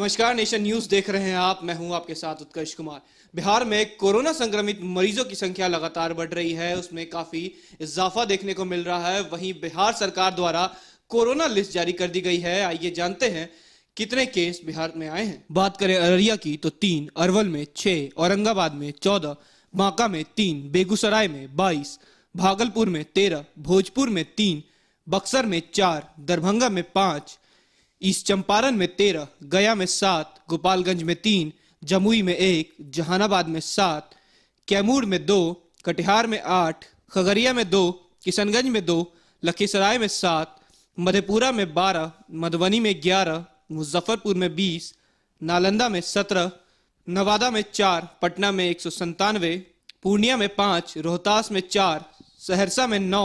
नमस्कार nation news देख रहे हैं आप मैं हूं आपके साथ उत्कर्ष कुमार बिहार में कोरोना संक्रमित मरीजों की संख्या लगातार बढ़ रही है उसमें काफी इजाफा देखने को मिल रहा है वहीं बिहार सरकार द्वारा कोरोना लिस्ट जारी कर दी गई है आइए जानते हैं कितने केस बिहार में आए हैं बात करें अररिया की तो तीन अरवल में छह औरंगाबाद में चौदह बांका में तीन बेगूसराय में बाईस भागलपुर में तेरह भोजपुर में तीन बक्सर में चार दरभंगा में पांच ईस्ट चंपारण में तेरह गया में सात गोपालगंज में तीन जमुई में एक जहानाबाद में सात कैमूर में दो कटिहार में आठ खगड़िया में दो किशनगंज में दो लखीसराय में सात मधेपुरा में बारह मधुबनी में ग्यारह मुजफ्फरपुर में बीस नालंदा में सत्रह नवादा में चार पटना में एक सौ संतानवे पूर्णिया में पाँच रोहतास में चार सहरसा में नौ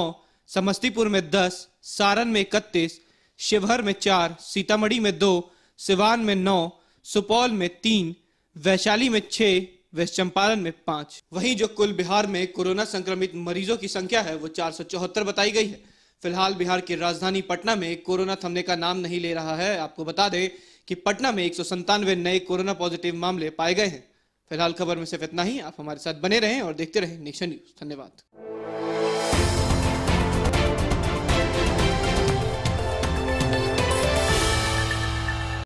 समस्तीपुर में दस सारण में इकतीस शिवहर में चार सीतामढ़ी में दो सिवान में नौ सुपौल में तीन वैशाली में छह वेस्ट चंपारण में पांच वहीं जो कुल बिहार में कोरोना संक्रमित मरीजों की संख्या है वो चार बताई गई है फिलहाल बिहार की राजधानी पटना में कोरोना थमने का नाम नहीं ले रहा है आपको बता दें कि पटना में एक नए कोरोना पॉजिटिव मामले पाए गए हैं फिलहाल खबर में सिर्फ इतना ही आप हमारे साथ बने रहें और देखते रहें नेशन न्यूज धन्यवाद